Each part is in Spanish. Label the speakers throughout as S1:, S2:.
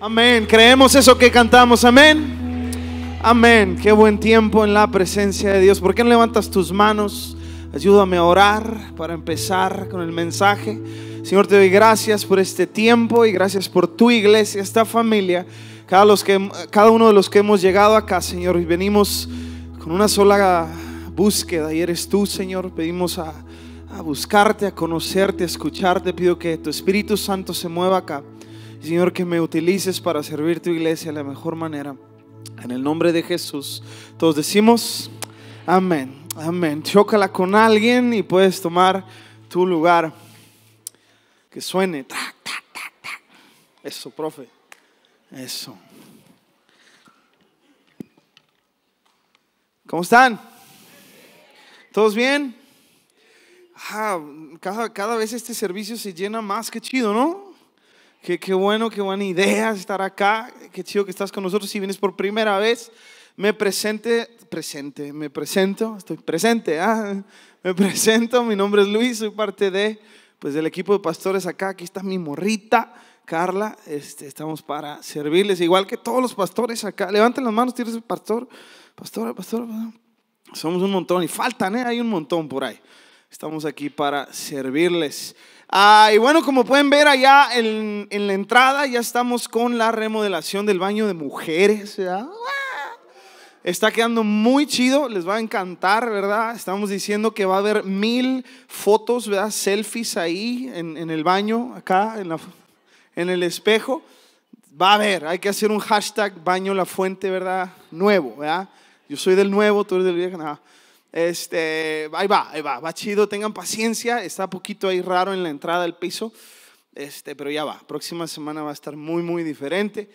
S1: Amén. Creemos eso que cantamos. Amén. Amén. Qué buen tiempo en la presencia de Dios. ¿Por qué no levantas tus manos? Ayúdame a orar para empezar con el mensaje. Señor, te doy gracias por este tiempo y gracias por tu iglesia, esta familia, cada, los que, cada uno de los que hemos llegado acá, Señor, y venimos con una sola búsqueda y eres tú, Señor. Pedimos a, a buscarte, a conocerte, a escucharte. Pido que tu Espíritu Santo se mueva acá Señor, que me utilices para servir tu iglesia de la mejor manera. En el nombre de Jesús, todos decimos amén. Amén. Chócala con alguien y puedes tomar tu lugar. Que suene. Eso, profe. Eso. ¿Cómo están? ¿Todos bien? Ah, cada, cada vez este servicio se llena más, que chido, ¿no? Qué, bueno, qué buena idea estar acá. Qué chido que estás con nosotros. Si vienes por primera vez, me presente, presente, me presento, estoy presente. Ah, me presento, mi nombre es Luis, soy parte de, pues, del equipo de pastores acá. Aquí está mi morrita, Carla. Este, estamos para servirles, igual que todos los pastores acá. Levanten las manos, tienes pastor, pastor, pastor. Somos un montón y faltan, ¿eh? hay un montón por ahí. Estamos aquí para servirles. Ah, y bueno, como pueden ver allá en, en, la entrada, ya estamos con la remodelación del baño de mujeres. Está quedando muy chido, les va a encantar, ¿verdad? Estamos diciendo que va a haber mil fotos, ¿verdad? Selfies ahí en, en el baño, acá, en, la, en el espejo. Va a haber, hay que hacer un hashtag baño la fuente, ¿verdad? Nuevo, ¿verdad? Yo soy del nuevo, tú eres del viejo, nada. Este, ahí va, ahí va, va chido, tengan paciencia, está poquito ahí raro en la entrada del piso, este, pero ya va, próxima semana va a estar muy, muy diferente.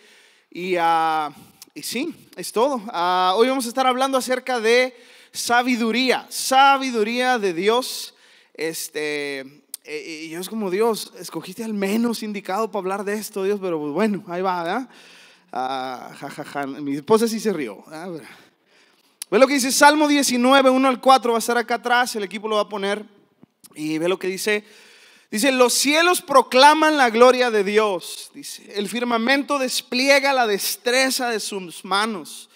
S1: Y, ah, y sí, es todo. Ah, hoy vamos a estar hablando acerca de sabiduría, sabiduría de Dios. Este, e, e, y yo es como Dios, escogiste al menos indicado para hablar de esto, Dios, pero pues bueno, ahí va, ah, ja, Mi esposa sí se rió. Ve lo que dice Salmo 19, 1 al 4, va a estar acá atrás, el equipo lo va a poner. Y ve lo que dice. Dice, los cielos proclaman la gloria de Dios. Dice, el firmamento despliega la destreza de sus manos.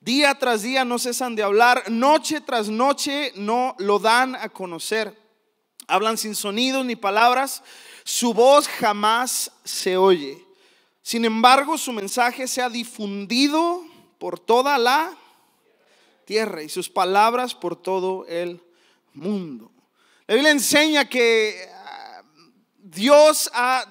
S1: Día tras día no cesan de hablar, noche tras noche no lo dan a conocer. Hablan sin sonidos ni palabras, su voz jamás se oye. Sin embargo, su mensaje se ha difundido por toda la tierra y sus palabras por todo el mundo. La Biblia enseña que ah, Dios ha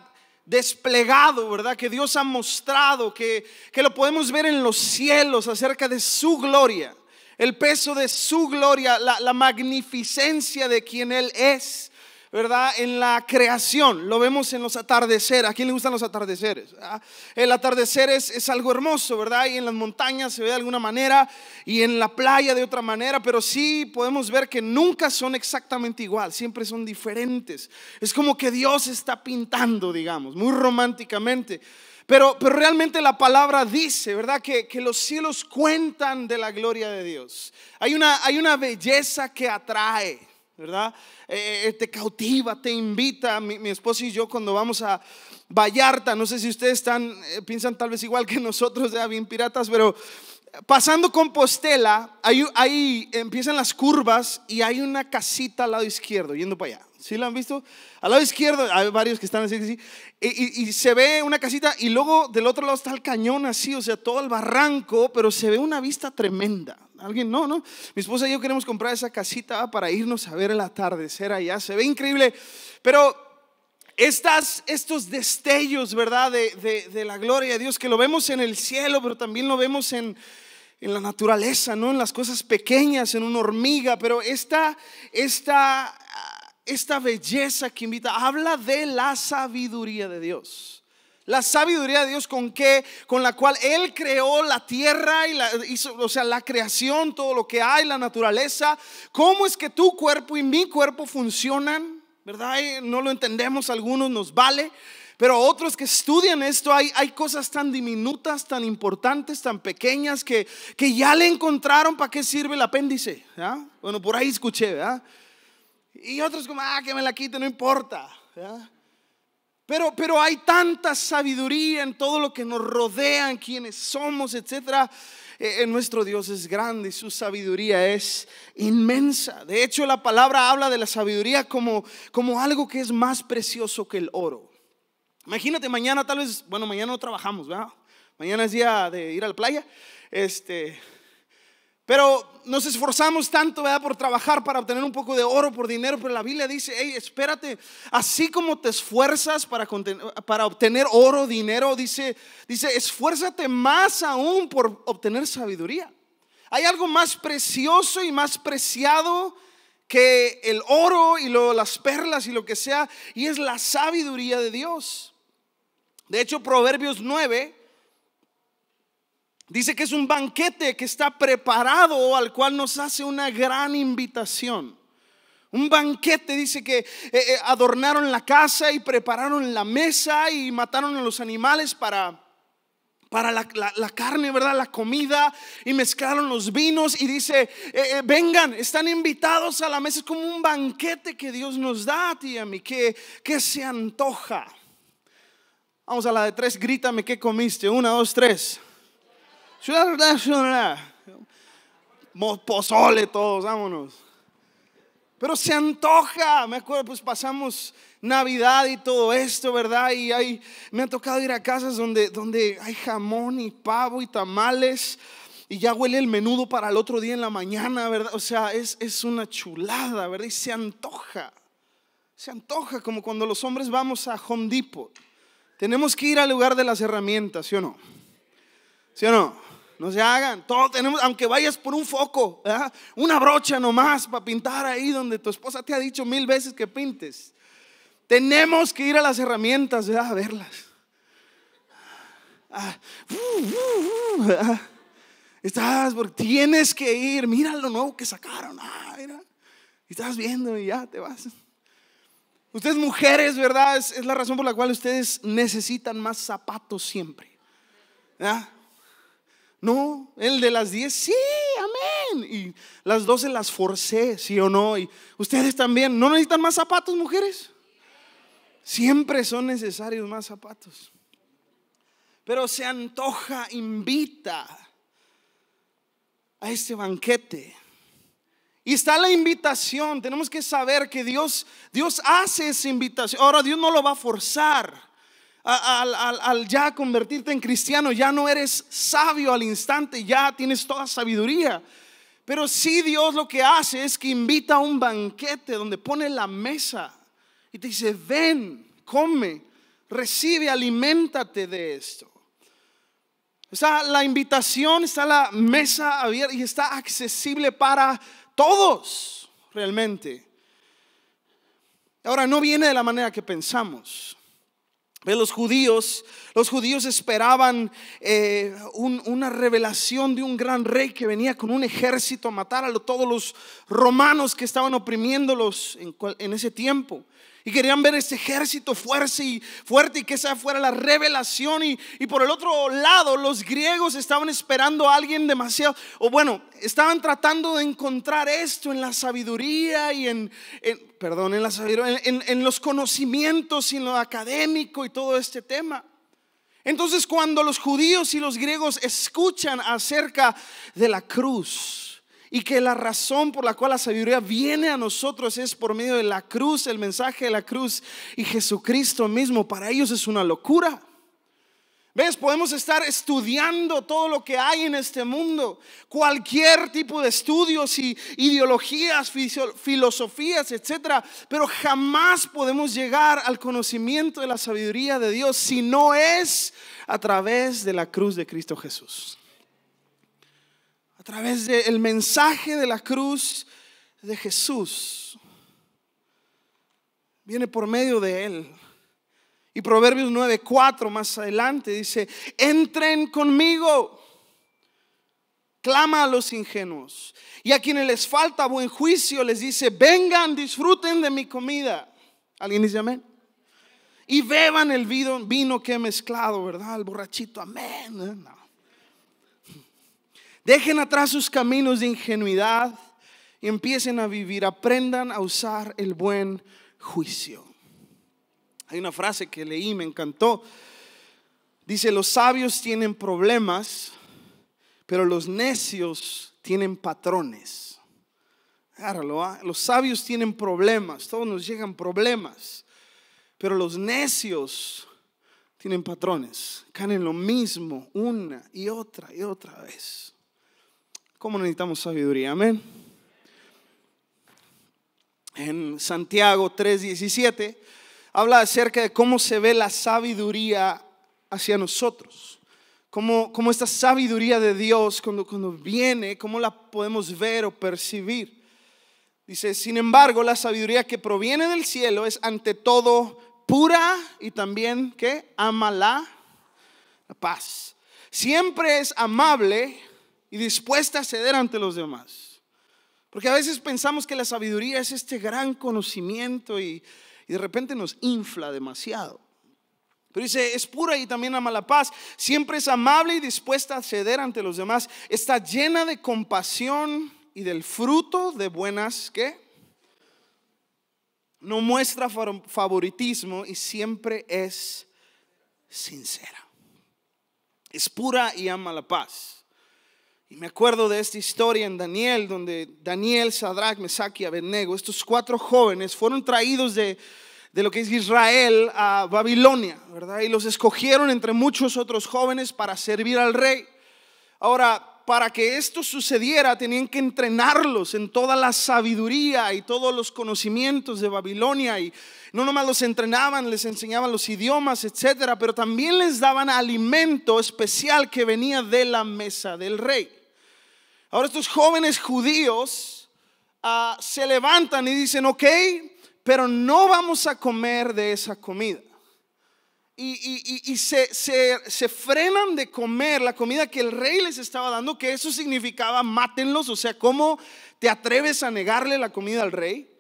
S1: desplegado, ¿verdad? Que Dios ha mostrado, que, lo podemos ver en los cielos acerca de su gloria, el peso de su gloria, la, la magnificencia de quien Él es. ¿verdad? En la creación, lo vemos en los atardeceres. ¿A quién le gustan los atardeceres? ¿Ah? El atardecer es, algo hermoso, ¿verdad? Y en las montañas se ve de alguna manera y en la playa de otra manera, pero sí podemos ver que nunca son exactamente igual, siempre son diferentes. Es como que Dios está pintando, digamos, muy románticamente. Pero, pero realmente la palabra dice, ¿verdad? Que, que los cielos cuentan de la gloria de Dios. Hay una, hay una belleza que atrae. ¿verdad? Eh, eh, eh, te cautiva, te invita. Mi, mi, esposo y yo cuando vamos a Vallarta, no sé si ustedes están, piensan tal vez igual que nosotros, ya bien piratas, pero pasando Compostela, ahí, ahí empiezan las curvas y hay una casita al lado izquierdo, yendo para allá. ¿Sí la han visto? Al lado izquierdo hay varios que están así, y, se ve una casita y luego del otro lado está el cañón así, o sea, todo el barranco, pero se ve una vista tremenda. Alguien, no, no. Mi esposa y yo queremos comprar esa casita para irnos a ver el atardecer allá. Se ve increíble, pero estas, estos destellos, ¿verdad? De, la gloria de Dios, que lo vemos en el cielo, pero también lo vemos en, en la naturaleza, ¿no? En las cosas pequeñas, en una hormiga, pero esta, esta esta belleza que invita, habla de la sabiduría de Dios. La sabiduría de Dios con con la cual Él creó la tierra y la, o sea, la creación, todo lo que hay, la naturaleza. ¿Cómo es que tu cuerpo y mi cuerpo funcionan? ¿Verdad? Eh, no lo entendemos, algunos nos vale. Pero otros que estudian esto, hay, hay, cosas tan diminutas, tan importantes, tan pequeñas que, que ya le encontraron para qué sirve el apéndice. ¿Ah? Bueno, por ahí escuché, ¿verdad? Y otros como, ah, que me la quite, no importa. Pero, pero hay tanta sabiduría en todo lo que nos rodea, en quienes somos, etc. Eh, eh, nuestro Dios es grande y su sabiduría es inmensa. De hecho, la palabra habla de la sabiduría como, como algo que es más precioso que el oro. Imagínate mañana, tal vez, bueno, mañana no trabajamos, ¿verdad? Mañana es día de ir a la playa. Este, pero nos esforzamos tanto por trabajar para obtener un poco de oro por dinero, pero la Biblia dice, hey, espérate, así como te esfuerzas para, obtener oro, dinero, dice, dice, esfuérzate más aún por obtener sabiduría. Hay algo más precioso y más preciado que el oro y lo, las perlas y lo que sea, y es la sabiduría de Dios. De hecho, Proverbios 9, Dice que es un banquete que está preparado al cual nos hace una gran invitación. Un banquete, dice que eh, eh, adornaron la casa y prepararon la mesa y mataron a los animales para, para la, carne, ¿verdad? La comida y mezclaron los vinos y dice, eh, vengan, están invitados a la mesa. Es como un banquete que Dios nos da a ti y a mí, que, que se antoja. Vamos a la de tres, grítame, ¿qué comiste? Una, dos, tres. Ciudad Nacional. Pozole todos, vámonos. Pero se antoja, me acuerdo, pues pasamos Navidad y todo esto, ¿verdad? Y hay, me ha tocado ir a casas donde, donde hay jamón y pavo y tamales y ya huele el menudo para el otro día en la mañana, ¿verdad? O sea, es, es una chulada, ¿verdad? Y se antoja, se antoja como cuando los hombres vamos a Home Depot. Tenemos que ir al lugar de las herramientas, ¿sí o no? ¿Sí o no? No se hagan. Todos tenemos, aunque vayas por un foco, una brocha nomás para pintar ahí donde tu esposa te ha dicho mil veces que pintes. Tenemos que ir a las herramientas, ¿verdad? A verlas. Ah, uh, uh, uh, estás, porque tienes que ir. Mira lo nuevo que sacaron. Ah, y estás viendo y ya te vas. Ustedes mujeres, ¿verdad? Es, es, la razón por la cual ustedes necesitan más zapatos siempre. ¿verdad? No, el de las 10, sí, amén. Y las 12 las forcé, sí o no. Y ustedes también, ¿no necesitan más zapatos, mujeres? Siempre son necesarios más zapatos. Pero se antoja, invita a este banquete. Y está la invitación. Tenemos que saber que Dios, Dios hace esa invitación. Ahora Dios no lo va a forzar al, ya convertirte en cristiano, ya no eres sabio al instante, ya tienes toda sabiduría. Pero sí Dios lo que hace es que invita a un banquete donde pone la mesa y te dice, ven, come, recibe, alimentate de esto. Está la invitación, está la mesa abierta y está accesible para todos realmente. Ahora, no viene de la manera que pensamos. Eh, los judíos, los judíos esperaban eh, una revelación de un gran rey que venía con un ejército a matar a todos los romanos que estaban oprimiéndolos en ese tiempo querían ver ese ejército fuerte y, fuerte y que esa fuera la revelación. Y, por el otro lado, los griegos estaban esperando a alguien demasiado, o bueno, estaban tratando de encontrar esto en la sabiduría y en, perdón, en, la en, en los conocimientos y en lo académico y todo este tema. Entonces cuando los judíos y los griegos escuchan acerca de la cruz, y que la razón por la cual la sabiduría viene a nosotros es por medio de la cruz, el mensaje de la cruz y Jesucristo mismo. Para ellos es una locura. ¿Ves? Podemos estar estudiando todo lo que hay en este mundo, cualquier tipo de estudios y ideologías, filosofías, etcétera, pero jamás podemos llegar al conocimiento de la sabiduría de Dios si no es a través de la cruz de Cristo Jesús través del mensaje de la cruz de Jesús. Viene por medio de él. Y Proverbios 9:4 más adelante dice, entren conmigo, clama a los ingenuos. Y a quienes les falta buen juicio les dice, vengan, disfruten de mi comida. ¿Alguien dice amén? Y beban el vino, que he mezclado, ¿verdad? El borrachito, amén. ¿eh? No. Dejen atrás sus caminos de ingenuidad y empiecen a vivir. Aprendan a usar el buen juicio. Hay una frase que leí, me encantó. Dice, los sabios tienen problemas, pero los necios tienen patrones. ¿ah? los sabios tienen problemas, todos nos llegan problemas, pero los necios tienen patrones, caen lo mismo una y otra y otra vez. ¿Cómo necesitamos sabiduría? Amén. En Santiago 3:17 habla acerca de cómo se ve la sabiduría hacia nosotros. Cómo, cómo esta sabiduría de Dios cuando, cuando viene, cómo la podemos ver o percibir. Dice, sin embargo, la sabiduría que proviene del cielo es ante todo pura y también que ama la paz. Siempre es amable, y dispuesta a ceder ante los demás. Porque a veces pensamos que la sabiduría es este gran conocimiento y, de repente nos infla demasiado. Pero dice, es pura y también ama la paz. Siempre es amable y dispuesta a ceder ante los demás. Está llena de compasión y del fruto de buenas que no muestra favoritismo y siempre es sincera. Es pura y ama la paz. Y me acuerdo de esta historia en Daniel, donde Daniel, Sadrach, Mesach y Abednego, estos cuatro jóvenes fueron traídos de, lo que es Israel a Babilonia, ¿verdad? Y los escogieron entre muchos otros jóvenes para servir al rey. Ahora, para que esto sucediera, tenían que entrenarlos en toda la sabiduría y todos los conocimientos de Babilonia. Y no nomás los entrenaban, les enseñaban los idiomas, etcétera, pero también les daban alimento especial que venía de la mesa del rey. Ahora estos jóvenes judíos ah, se levantan y dicen, ok, pero no vamos a comer de esa comida. Y, se, se, frenan de comer la comida que el rey les estaba dando, que eso significaba mátenlos, o sea, ¿cómo te atreves a negarle la comida al rey?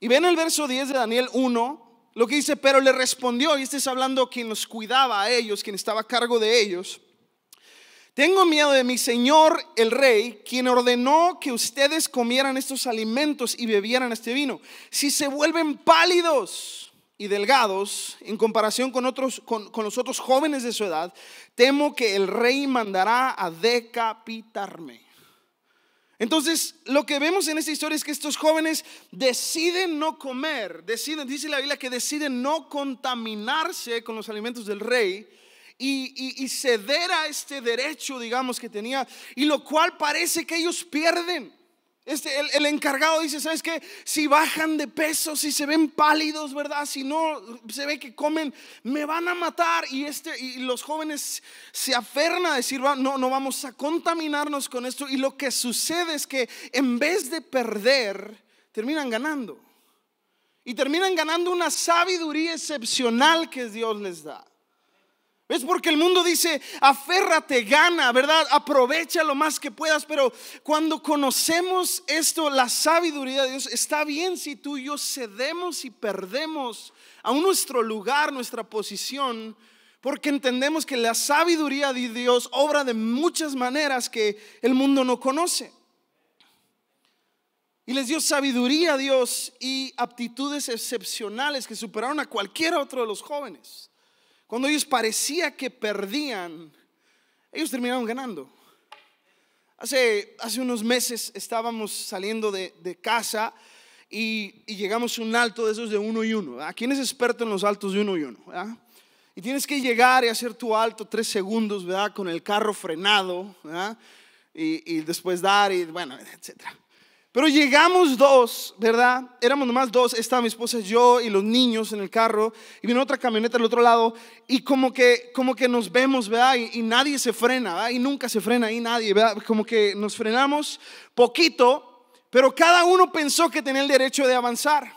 S1: Y ven el verso 10 de Daniel 1, lo que dice, pero le respondió, y este es hablando quien los cuidaba a ellos, quien estaba a cargo de ellos. Tengo miedo de mi señor el rey, quien ordenó que ustedes comieran estos alimentos y bebieran este vino. Si se vuelven pálidos y delgados en comparación con, otros, con, los otros jóvenes de su edad, temo que el rey mandará a decapitarme. Entonces, lo que vemos en esta historia es que estos jóvenes deciden no comer, deciden, dice la Biblia que deciden no contaminarse con los alimentos del rey y, ceder a este derecho, digamos, que tenía, y lo cual parece que ellos pierden. Este, el, encargado dice, ¿sabes qué? Si bajan de peso, si se ven pálidos, ¿verdad? Si no, se ve que comen, me van a matar. Y, este, y los jóvenes se aferran a decir, no, no vamos a contaminarnos con esto. Y lo que sucede es que en vez de perder, terminan ganando. Y terminan ganando una sabiduría excepcional que Dios les da. Es porque el mundo dice, aférrate, gana, ¿verdad? Aprovecha lo más que puedas, pero cuando conocemos esto, la sabiduría de Dios, está bien si tú y yo cedemos y perdemos A nuestro lugar, nuestra posición, porque entendemos que la sabiduría de Dios obra de muchas maneras que el mundo no conoce. Y les dio sabiduría a Dios y aptitudes excepcionales que superaron a cualquier otro de los jóvenes. Cuando ellos parecía que perdían, ellos terminaron ganando. Hace, hace unos meses estábamos saliendo de, de casa y, y, llegamos a un alto de esos de uno y uno. ¿A ¿Quién es experto en los altos de uno y uno? Y tienes que llegar y hacer tu alto tres segundos, ¿verdad? Con el carro frenado, Y, y después dar y bueno, etcétera. Pero llegamos dos, ¿verdad? Éramos nomás dos, estaba mi esposa, yo y los niños en el carro, y vino otra camioneta al otro lado, y como que, como que nos vemos, ¿verdad? Y, nadie se frena, ¿verdad? Y nunca se frena ahí nadie, ¿verdad? Como que nos frenamos poquito, pero cada uno pensó que tenía el derecho de avanzar.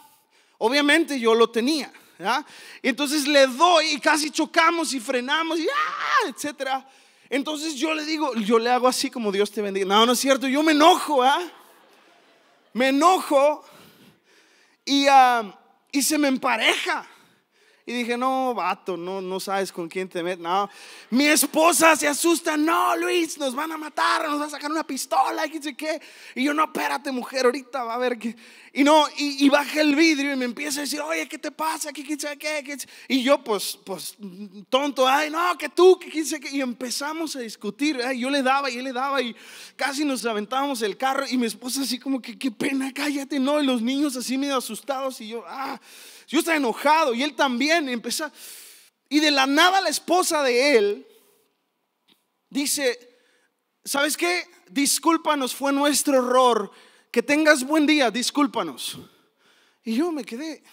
S1: Obviamente yo lo tenía, ¿verdad? Entonces le doy y casi chocamos y frenamos, y ¡ah! etcétera. Entonces yo le digo, yo le hago así como Dios te bendiga. No, no es cierto, yo me enojo, ¿ah? me enojo ah, y, se me empareja. Y dije, no, vato, no, no sabes con quién te metes. No, mi esposa se asusta. No, Luis, nos van a matar, nos van a sacar una pistola. Y, qué. y yo, no, espérate, mujer, ahorita va a ver qué. Y no, y, y baja el vidrio y me empieza a decir, oye, ¿qué te pasa? ¿Qué, qué, qué, Y yo, pues, pues, tonto, ay, no, que tú, que qué, qué. Y empezamos a discutir. Ay, yo le daba y él le daba y casi nos aventábamos el carro. Y mi esposa, así como que, qué pena, cállate, no. Y los niños así medio asustados. Y yo, ah. Yo estaba enojado y él también empezó. Y de la nada la esposa de él dice, ¿sabes qué? Discúlpanos, fue nuestro error. Que tengas buen día, discúlpanos. Y yo me quedé,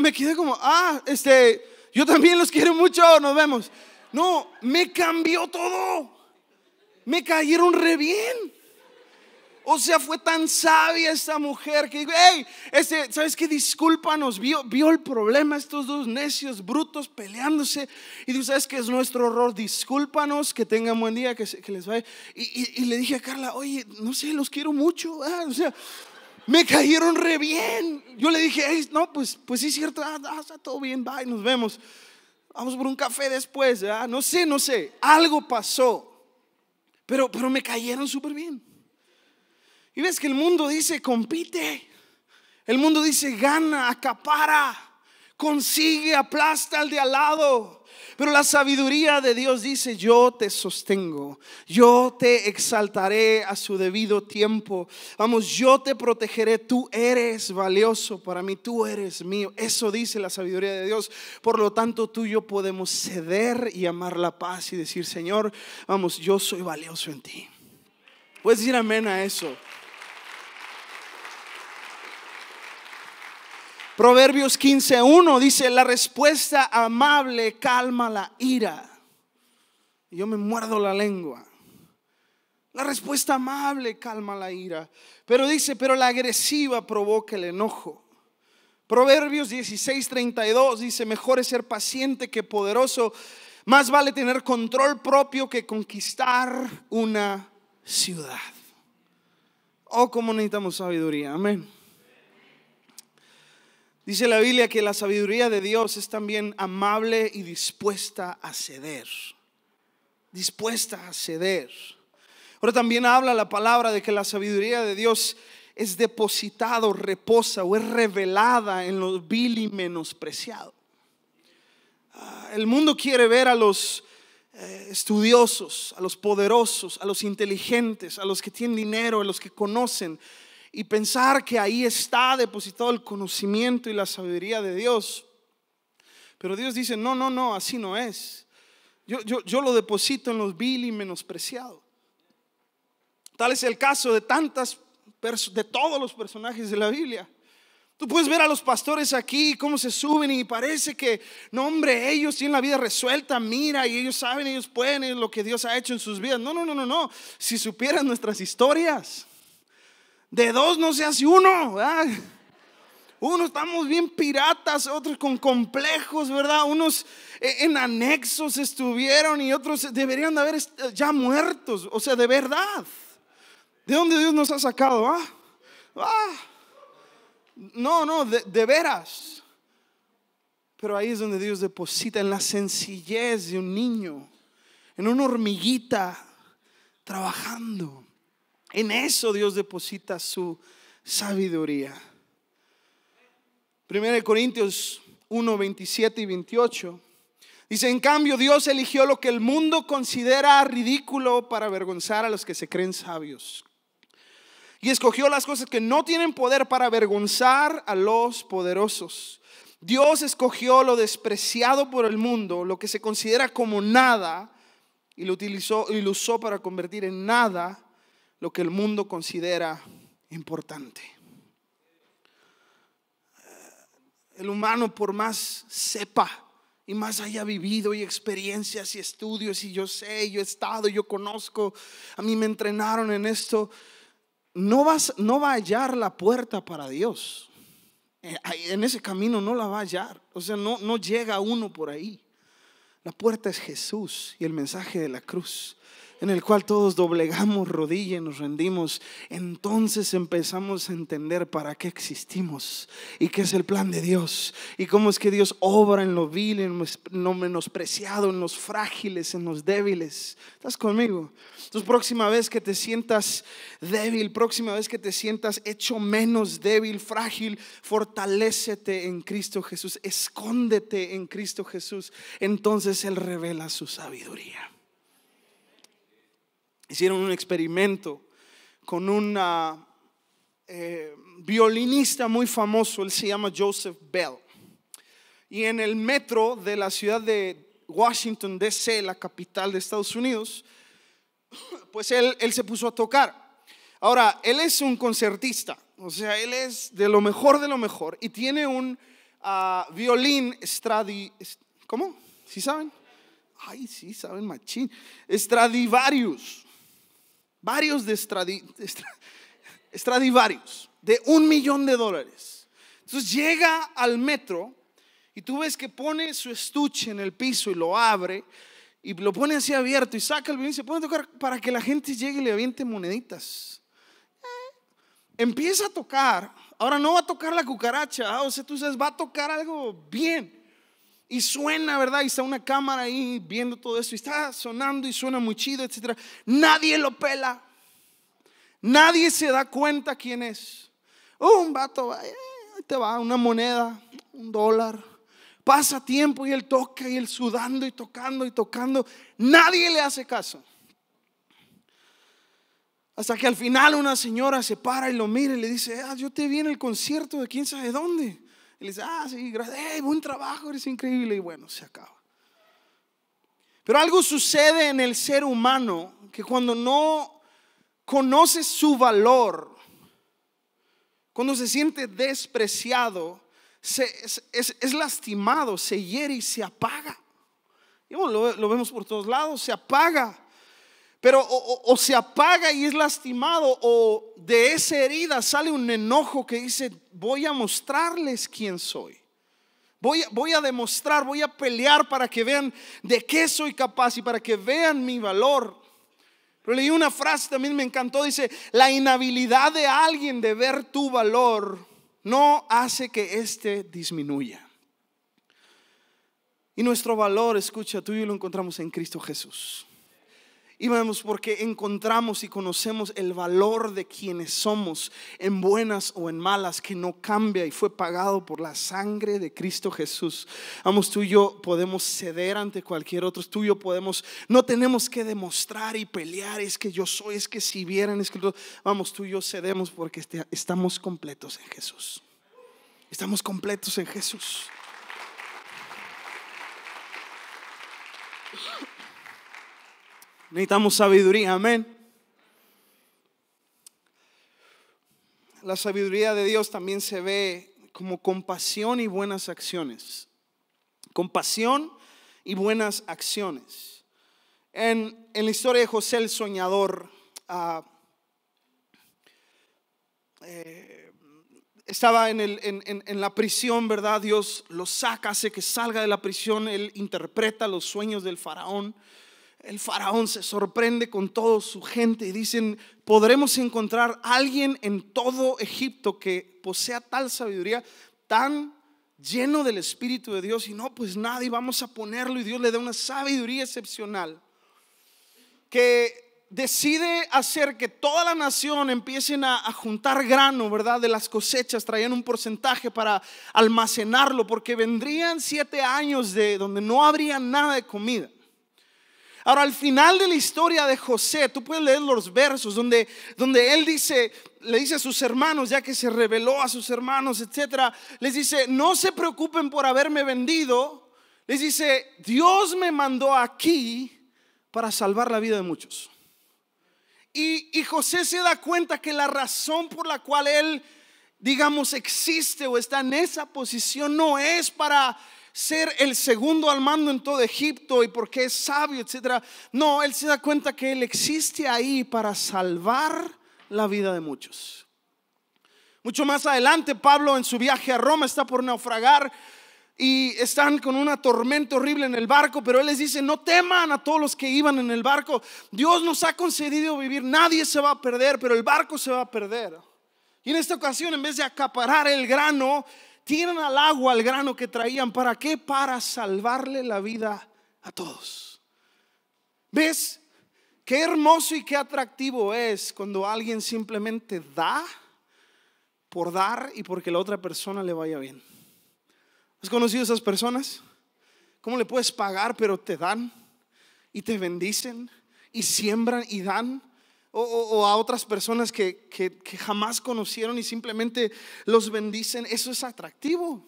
S1: me quedé como, ah, este, yo también los quiero mucho, nos vemos. No, me cambió todo. Me cayeron re bien. O sea, fue tan sabia esta mujer que dijo, hey, ¿sabes qué? Discúlpanos, vio, vio el problema, estos dos necios, brutos, peleándose. Y tú ¿sabes qué? es nuestro horror? Discúlpanos, que tengan buen día, que, les vaya. Y, le dije a Carla, oye, no sé, los quiero mucho. Ah, o sea, me cayeron re bien. Yo le dije, no, pues, pues sí, cierto, ah, ah, está todo bien, bye, nos vemos. Vamos por un café después, ¿verdad? no sé, no sé, algo pasó, pero, pero me cayeron súper bien. Y ves que el mundo dice, compite. El mundo dice, gana, acapara, consigue, aplasta al de al lado. Pero la sabiduría de Dios dice, yo te sostengo, yo te exaltaré a su debido tiempo. Vamos, yo te protegeré, tú eres valioso para mí, tú eres mío. Eso dice la sabiduría de Dios. Por lo tanto, tú y yo podemos ceder y amar la paz y decir, Señor, vamos, yo soy valioso en ti. Puedes decir amén a eso. Proverbios 15.1 dice, la respuesta amable calma la ira. Yo me muerdo la lengua. La respuesta amable calma la ira. Pero dice, pero la agresiva provoca el enojo. Proverbios 16.32 dice, mejor es ser paciente que poderoso. Más vale tener control propio que conquistar una ciudad. Oh, como necesitamos sabiduría. Amén. Dice la Biblia que la sabiduría de Dios es también amable y dispuesta a ceder. Dispuesta a ceder. Ahora también habla la palabra de que la sabiduría de Dios es depositado, reposa o es revelada en los vil y menospreciado ah, El mundo quiere ver a los eh, estudiosos, a los poderosos, a los inteligentes, a los que tienen dinero, a los que conocen, y pensar que ahí está depositado el conocimiento y la sabiduría de Dios. Pero Dios dice, no, no, no, así no es. Yo, yo, yo lo deposito en los vil y menospreciado. Tal es el caso de tantas, de todos los personajes de la Biblia. Tú puedes ver a los pastores aquí, cómo se suben y parece que, no hombre, ellos tienen la vida resuelta, mira, y ellos saben, ellos pueden, lo que Dios ha hecho en sus vidas. No, no, no, no, no. Si supieran nuestras historias de dos no se hace uno, ¿verdad? Unos estamos bien piratas, otros con complejos, ¿verdad? Unos eh, en anexos estuvieron y otros deberían de haber eh, ya muertos, o sea, de verdad. ¿De dónde Dios nos ha sacado? Ah? ¿ah? No, no, de, de veras. Pero ahí es donde Dios deposita en la sencillez de un niño, en una hormiguita, trabajando. En eso Dios deposita su sabiduría. 1 Corintios 1, 27 y 28. Dice, en cambio Dios eligió lo que el mundo considera ridículo para avergonzar a los que se creen sabios. Y escogió las cosas que no tienen poder para avergonzar a los poderosos. Dios escogió lo despreciado por el mundo, lo que se considera como nada, y lo utilizó y lo usó para convertir en nada lo que el mundo considera importante. Eh, el humano, por más sepa y más haya vivido y experiencias y estudios, y yo sé, yo he estado, yo conozco, a mí me entrenaron en esto, no, vas, no va a hallar la puerta para Dios. Eh, en ese camino no la va a hallar. O sea, no, no llega uno por ahí. La puerta es Jesús y el mensaje de la cruz en el cual todos doblegamos rodilla y nos rendimos, entonces empezamos a entender para qué existimos y qué es el plan de Dios y cómo es que Dios obra en lo vil, en lo menospreciado, en los frágiles, en los débiles. ¿Estás conmigo? Entonces, próxima vez que te sientas débil, próxima vez que te sientas hecho menos débil, frágil, fortalécete en Cristo Jesús, escóndete en Cristo Jesús. Entonces Él revela su sabiduría hicieron un experimento con un eh, violinista muy famoso, él se llama Joseph Bell. Y en el metro de la ciudad de Washington, D.C., la capital de Estados Unidos, pues él, se puso a tocar. Ahora, él es un concertista, o sea, él es de lo mejor de lo mejor y tiene un ah, violín ¿Cómo? ¿Sí saben? Ay, sí, saben, machín. Stradivarius varios de estradivarios de un millón de dólares. Entonces llega al metro y tú ves que pone su estuche en el piso y lo abre y lo pone así abierto y saca el vino y se pone a tocar para que la gente llegue y le aviente moneditas. Eh, empieza a tocar. Ahora no va a tocar la cucaracha, ah, o sea, tú sabes, va a tocar algo bien. Y suena, ¿verdad? Y está una cámara ahí viendo todo eso. Y está sonando y suena muy chido, etc. Nadie lo pela. Nadie se da cuenta quién es. un vato, eh, ahí te va, una moneda, un dólar. Pasa tiempo y él toca y él sudando y tocando y tocando. Nadie le hace caso. Hasta que al final una señora se para y lo mira y le dice, ah, yo te vi en el concierto de quién sabe dónde. Y dice, ah, sí, gracias, buen trabajo, eres increíble. Y bueno, se acaba. Pero algo sucede en el ser humano que cuando no conoce su valor, cuando se siente despreciado, se, es, lastimado, se hiere y se apaga. Y lo vemos por todos lados, se apaga. Pero o, se apaga y es lastimado o de esa herida sale un enojo que dice, voy a mostrarles quién soy. Voy, a demostrar, voy a pelear para que vean de qué soy capaz y para que vean mi valor. Pero leí una frase también me encantó, dice, la inhabilidad de alguien de ver tu valor no hace que éste disminuya. Y nuestro valor, escucha, tú y lo encontramos en Cristo Jesús vamos porque encontramos y conocemos el valor de quienes somos, en buenas o en malas, que no cambia y fue pagado por la sangre de Cristo Jesús. Vamos, tú y yo podemos ceder ante cualquier otro, tú y yo podemos, no tenemos que demostrar y pelear, es que yo soy, es que si vieran, es que vamos, tú y yo cedemos porque este, estamos completos en Jesús. Estamos completos en Jesús. Necesitamos sabiduría, amén. La sabiduría de Dios también se ve como compasión y buenas acciones. Compasión y buenas acciones. En, la historia de José el Soñador, ah, eh, estaba en, en, la prisión, ¿verdad? Dios lo saca, hace que salga de la prisión, él interpreta los sueños del faraón el faraón se sorprende con toda su gente y dicen, ¿podremos encontrar alguien en todo Egipto que posea tal sabiduría, tan lleno del Espíritu de Dios? Y no, pues nadie, vamos a ponerlo y Dios le da una sabiduría excepcional que decide hacer que toda la nación empiecen a, juntar grano, ¿verdad? De las cosechas, traían un porcentaje para almacenarlo, porque vendrían siete años de donde no habría nada de comida. Ahora, al final de la historia de José, tú puedes leer los versos donde, donde él dice, le dice a sus hermanos, ya que se reveló a sus hermanos, etcétera, les dice: No se preocupen por haberme vendido. Les dice: Dios me mandó aquí para salvar la vida de muchos. Y, y José se da cuenta que la razón por la cual él digamos, existe o está en esa posición, no es para ser el segundo al mando en todo Egipto y porque es sabio, etcétera. No, él se da cuenta que él existe ahí para salvar la vida de muchos. Mucho más adelante, Pablo en su viaje a Roma está por naufragar y están con una tormenta horrible en el barco, pero él les dice, no teman a todos los que iban en el barco. Dios nos ha concedido vivir, nadie se va a perder, pero el barco se va a perder. Y en esta ocasión, en vez de acaparar el grano, tiran al agua el grano que traían. ¿Para qué? Para salvarle la vida a todos. ¿Ves? Qué hermoso y qué atractivo es cuando alguien simplemente da por dar y porque la otra persona le vaya bien. ¿Has conocido esas personas? ¿Cómo le puedes pagar pero te dan y te bendicen y siembran y dan? o, a otras personas que, que jamás conocieron y simplemente los bendicen, eso es atractivo.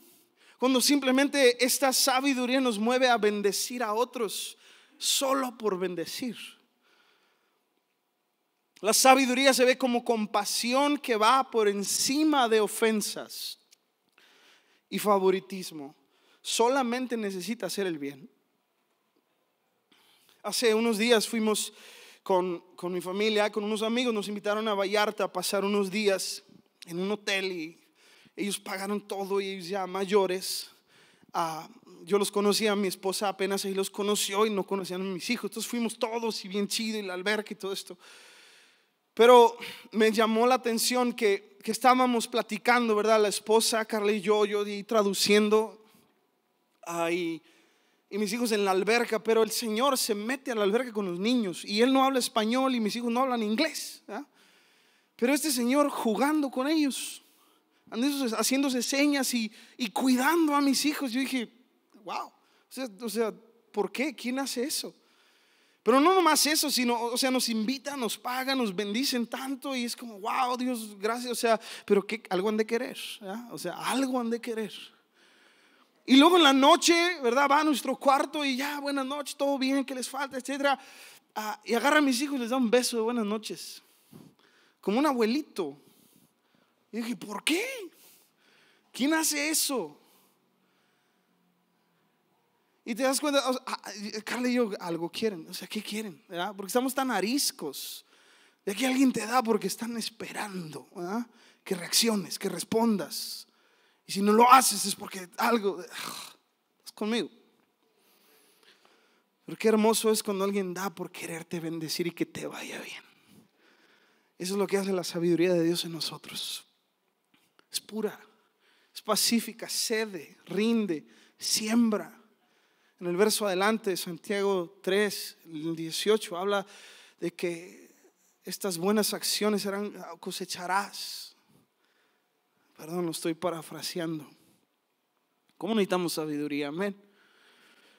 S1: Cuando simplemente esta sabiduría nos mueve a bendecir a otros solo por bendecir. La sabiduría se ve como compasión que va por encima de ofensas y favoritismo. Solamente necesita hacer el bien. Hace unos días fuimos con, mi familia, con unos amigos, nos invitaron a Vallarta a pasar unos días en un hotel y ellos pagaron todo y ya mayores. Ah, yo los conocía, mi esposa apenas ahí los conoció y no conocían a mis hijos. Entonces fuimos todos y bien chido y la alberca y todo esto. Pero me llamó la atención que, estábamos platicando, ¿verdad? La esposa, Carla y yo, yo ah, y traduciendo ahí y mis hijos en la alberca, pero el Señor se mete a la alberca con los niños y Él no habla español y mis hijos no hablan inglés. ¿ah? Pero este Señor jugando con ellos, haciéndose señas y, cuidando a mis hijos, yo dije, wow, o sea, ¿por qué? ¿Quién hace eso? Pero no nomás eso, sino, o sea, nos invitan, nos pagan, nos bendicen tanto y es como, wow, Dios, gracias, o sea, pero qué algo han de querer, o sea, algo han de querer. Y luego en la noche, ¿verdad? Va a nuestro cuarto y ya, buenas noches, todo bien, que les falta, etcétera. Ah, y agarra a mis hijos y les da un beso de buenas noches. Como un abuelito. Y dije, ¿por qué? ¿Quién hace eso? Y te das cuenta, ah, Carla y yo algo quieren, o sea, ¿qué quieren? ¿verdad? Porque estamos tan ariscos. De aquí alguien te da porque están esperando ¿verdad? que reacciones, que respondas. Y si no lo haces es porque algo ah, es conmigo. Pero qué hermoso es cuando alguien da por quererte bendecir y que te vaya bien. Eso es lo que hace la sabiduría de Dios en nosotros. Es pura, es pacífica, cede, rinde, siembra. En el verso adelante de Santiago 3, el 18, habla de que estas buenas acciones serán cosecharás Perdón, lo estoy parafraseando. ¿Cómo necesitamos sabiduría? Amén.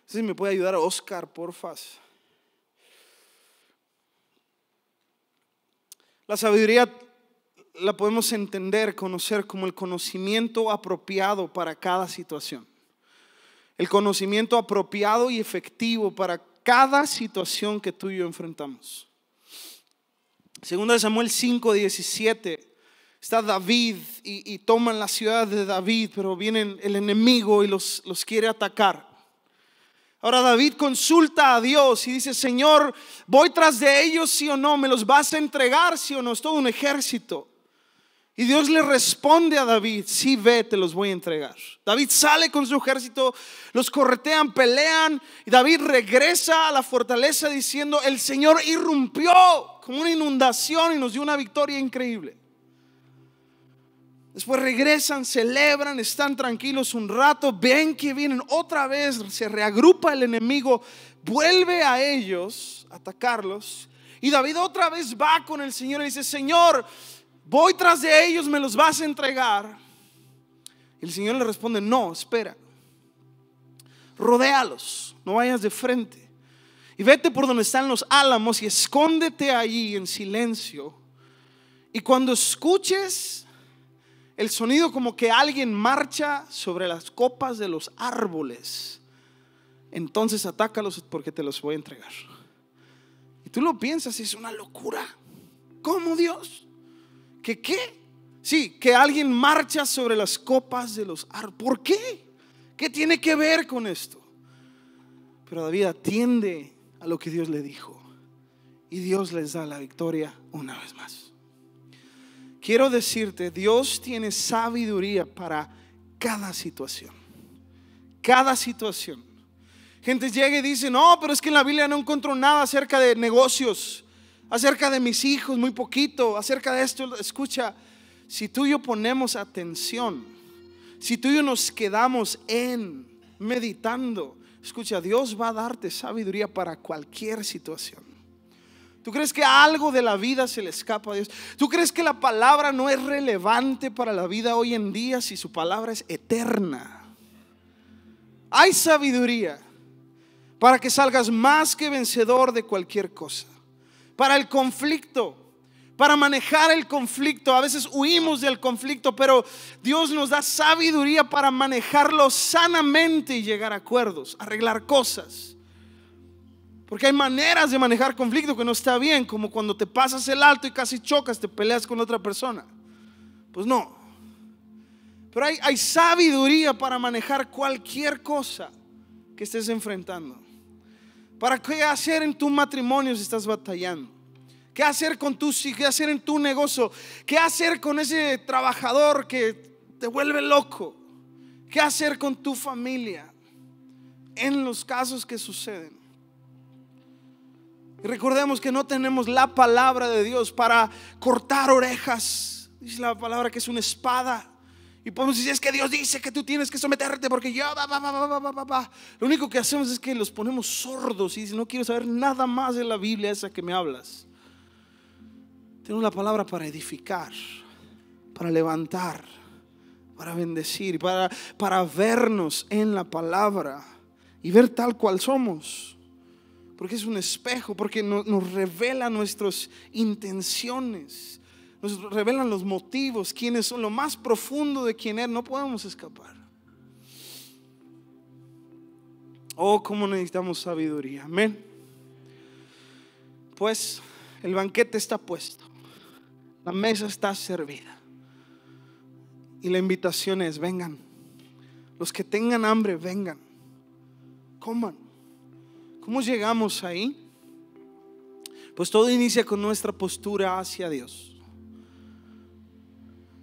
S1: Si me puede ayudar Oscar, porfa. La sabiduría la podemos entender, conocer como el conocimiento apropiado para cada situación. El conocimiento apropiado y efectivo para cada situación que tú y yo enfrentamos. Segunda de Samuel 5, 17 está David y, toman la ciudad de David, pero viene el enemigo y los, los quiere atacar. Ahora David consulta a Dios y dice, Señor, voy tras de ellos, sí o no, me los vas a entregar, sí o no, es todo un ejército. Y Dios le responde a David, sí ve, te los voy a entregar. David sale con su ejército, los corretean, pelean, y David regresa a la fortaleza diciendo, el Señor irrumpió como una inundación y nos dio una victoria increíble. Después regresan, celebran, están tranquilos un rato, ven que vienen otra vez, se reagrupa el enemigo, vuelve a ellos, atacarlos. Y David otra vez va con el Señor y dice, Señor, voy tras de ellos, me los vas a entregar. Y el Señor le responde, no, espera, rodéalos, no vayas de frente. Y vete por donde están los álamos y escóndete allí en silencio. Y cuando escuches el sonido como que alguien marcha sobre las copas de los árboles. Entonces atácalos porque te los voy a entregar. Y tú lo piensas, es una locura. ¿Cómo Dios? ¿Que qué? Sí, que alguien marcha sobre las copas de los árboles. ¿Por qué? ¿Qué tiene que ver con esto? Pero David atiende a lo que Dios le dijo. Y Dios les da la victoria una vez más quiero decirte, Dios tiene sabiduría para cada situación. Cada situación. Gente llega y dice, no, pero es que en la Biblia no encuentro nada acerca de negocios, acerca de mis hijos, muy poquito, acerca de esto. Escucha, si tú y yo ponemos atención, si tú y yo nos quedamos en meditando, escucha, Dios va a darte sabiduría para cualquier situación. ¿Tú crees que algo de la vida se le escapa a Dios? ¿Tú crees que la palabra no es relevante para la vida hoy en día si su palabra es eterna? Hay sabiduría para que salgas más que vencedor de cualquier cosa. Para el conflicto, para manejar el conflicto. A veces huimos del conflicto, pero Dios nos da sabiduría para manejarlo sanamente y llegar a acuerdos, arreglar cosas. Porque hay maneras de manejar conflicto que no está bien, como cuando te pasas el alto y casi chocas, te peleas con otra persona. Pues no. Pero hay, hay sabiduría para manejar cualquier cosa que estés enfrentando. ¿Para qué hacer en tu matrimonio si estás batallando? ¿Qué hacer con tus ¿Qué hacer en tu negocio? ¿Qué hacer con ese trabajador que te vuelve loco? ¿Qué hacer con tu familia? En los casos que suceden recordemos que no tenemos la palabra de Dios para cortar orejas. Dice la palabra que es una espada. Y podemos decir, es que Dios dice que tú tienes que someterte porque yo, va, Lo único que hacemos es que los ponemos sordos y dicen, no quiero saber nada más de la Biblia esa que me hablas. Tenemos la palabra para edificar, para levantar, para bendecir, para, para vernos en la palabra y ver tal cual somos porque es un espejo, porque nos revela nuestras intenciones, nos revelan los motivos, Quienes son, lo más profundo de quién es, no podemos escapar. Oh, como necesitamos sabiduría, amén. Pues el banquete está puesto, la mesa está servida y la invitación es, vengan, los que tengan hambre, vengan, coman. ¿Cómo llegamos ahí? Pues todo inicia con nuestra postura hacia Dios.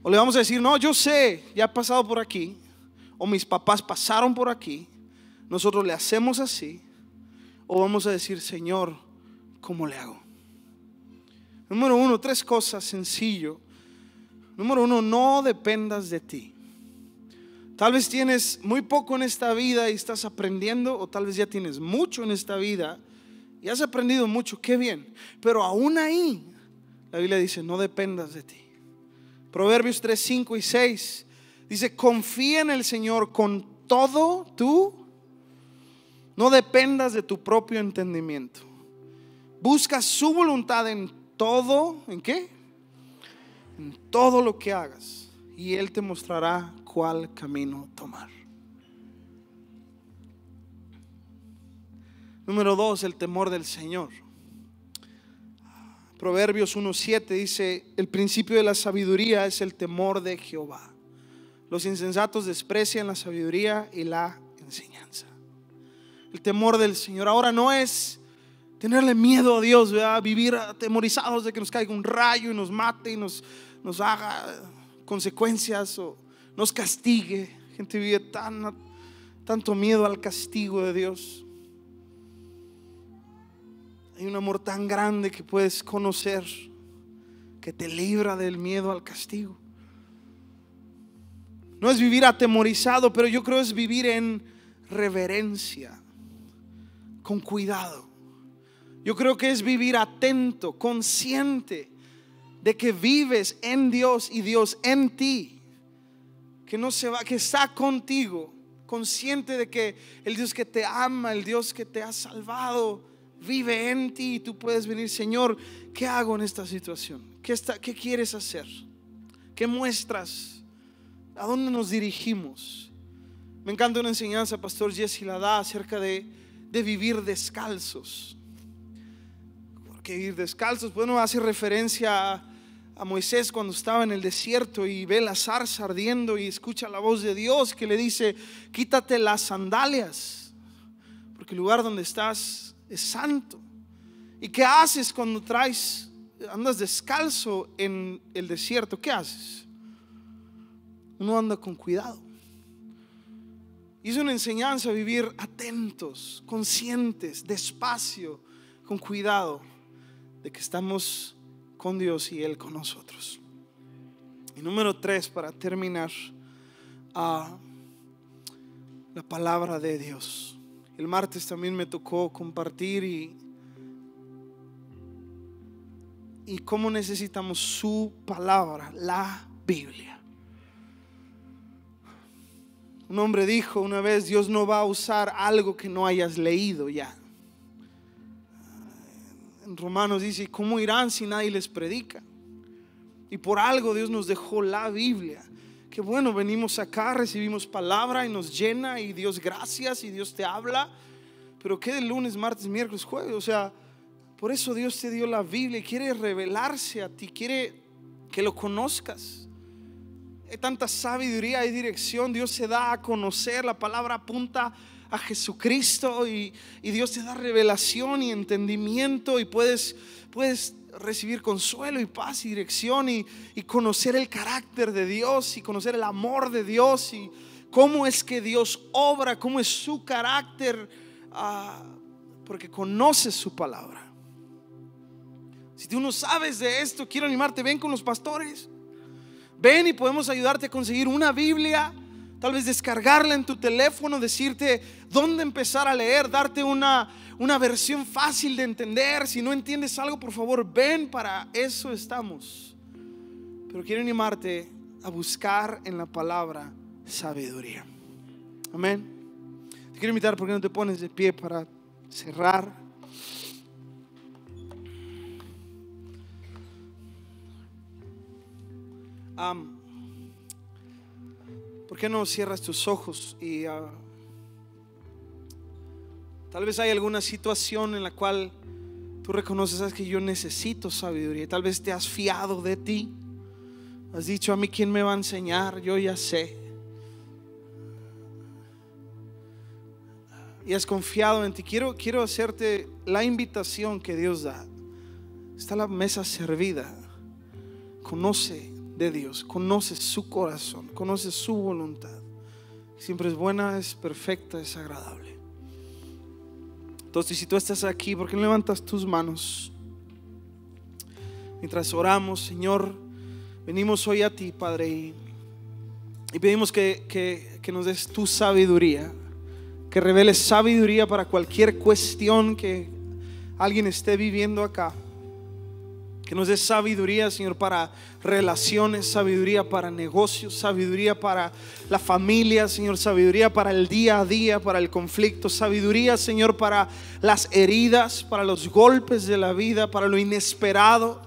S1: O le vamos a decir, no, yo sé, ya he pasado por aquí, o mis papás pasaron por aquí, nosotros le hacemos así, o vamos a decir, Señor, ¿cómo le hago? Número uno, tres cosas sencillo. Número uno, no dependas de ti. Tal vez tienes muy poco en esta vida y estás aprendiendo, o tal vez ya tienes mucho en esta vida y has aprendido mucho, qué bien. Pero aún ahí, la Biblia dice, no dependas de ti. Proverbios 3, 5 y 6 dice, confía en el Señor con todo tú. No dependas de tu propio entendimiento. Busca su voluntad en todo, ¿en qué? En todo lo que hagas. Y Él te mostrará cuál camino tomar. Número dos, el temor del Señor. Proverbios 1.7 dice, el principio de la sabiduría es el temor de Jehová. Los insensatos desprecian la sabiduría y la enseñanza. El temor del Señor ahora no es tenerle miedo a Dios, vivir atemorizados de que nos caiga un rayo y nos mate y nos, nos haga consecuencias o nos castigue. gente vive tan, tanto miedo al castigo de Dios. Hay un amor tan grande que puedes conocer que te libra del miedo al castigo. No es vivir atemorizado, pero yo creo es vivir en reverencia, con cuidado. Yo creo que es vivir atento, consciente de que vives en Dios y Dios en ti que no se va, que está contigo, consciente de que el Dios que te ama, el Dios que te ha salvado, vive en ti y tú puedes venir, Señor, ¿qué hago en esta situación? ¿Qué, está, qué quieres hacer? ¿Qué muestras? ¿A dónde nos dirigimos? Me encanta una enseñanza, Pastor Jesse la da acerca de, de vivir descalzos. ¿Por qué vivir descalzos? Bueno, hace referencia a a Moisés cuando estaba en el desierto y ve la zarza ardiendo y escucha la voz de Dios que le dice, quítate las sandalias, porque el lugar donde estás es santo. ¿Y qué haces cuando traes, andas descalzo en el desierto? ¿Qué haces? Uno anda con cuidado. Y es una enseñanza vivir atentos, conscientes, despacio, con cuidado de que estamos con Dios y Él con nosotros. Y número tres, para terminar, ah, la palabra de Dios. El martes también me tocó compartir y, y cómo necesitamos su palabra, la Biblia. Un hombre dijo una vez, Dios no va a usar algo que no hayas leído ya. Romanos dice, ¿cómo irán si nadie les predica? Y por algo Dios nos dejó la Biblia. Que bueno, venimos acá, recibimos palabra y nos llena y Dios gracias y Dios te habla. Pero ¿qué de lunes, martes, miércoles, jueves? O sea, por eso Dios te dio la Biblia quiere revelarse a ti, quiere que lo conozcas. Hay tanta sabiduría y dirección, Dios se da a conocer, la palabra apunta a Jesucristo y, Dios te da revelación y entendimiento y puedes, puedes recibir consuelo y paz y dirección y, conocer el carácter de Dios y conocer el amor de Dios y cómo es que Dios obra, cómo es su carácter, ah, porque conoces su palabra. Si tú no sabes de esto, quiero animarte, ven con los pastores. Ven y podemos ayudarte a conseguir una Biblia Tal vez descargarla en tu teléfono, decirte dónde empezar a leer, darte una, una versión fácil de entender. Si no entiendes algo, por favor, ven, para eso estamos. Pero quiero animarte a buscar en la palabra sabiduría. Amén. Te quiero invitar porque no te pones de pie para cerrar. Amén ¿Por qué no cierras tus ojos? Y ah, tal vez hay alguna situación en la cual tú reconoces que yo necesito sabiduría. Tal vez te has fiado de ti. Has dicho a mí quién me va a enseñar. Yo ya sé. Y has confiado en ti. Quiero, quiero hacerte la invitación que Dios da. Está la mesa servida. Conoce de Dios, conoce su corazón, conoce su voluntad. Siempre es buena, es perfecta, es agradable. Entonces, si tú estás aquí, ¿por qué no levantas tus manos? Mientras oramos, Señor, venimos hoy a ti, Padre, y, pedimos que, que, que nos des tu sabiduría, que reveles sabiduría para cualquier cuestión que alguien esté viviendo acá. Que nos des sabiduría, Señor, para relaciones, sabiduría para negocios, sabiduría para la familia, Señor, sabiduría para el día a día, para el conflicto, sabiduría, Señor, para las heridas, para los golpes de la vida, para lo inesperado.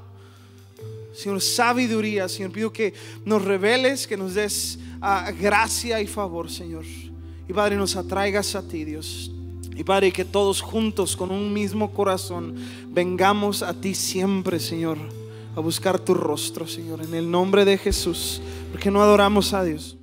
S1: Señor, sabiduría, Señor, pido que nos reveles, que nos des ah, gracia y favor, Señor. Y Padre, nos atraigas a ti, Dios. Y Padre, que todos juntos con un mismo corazón vengamos a ti siempre, Señor, a buscar tu rostro, Señor, en el nombre de Jesús, porque no adoramos a Dios.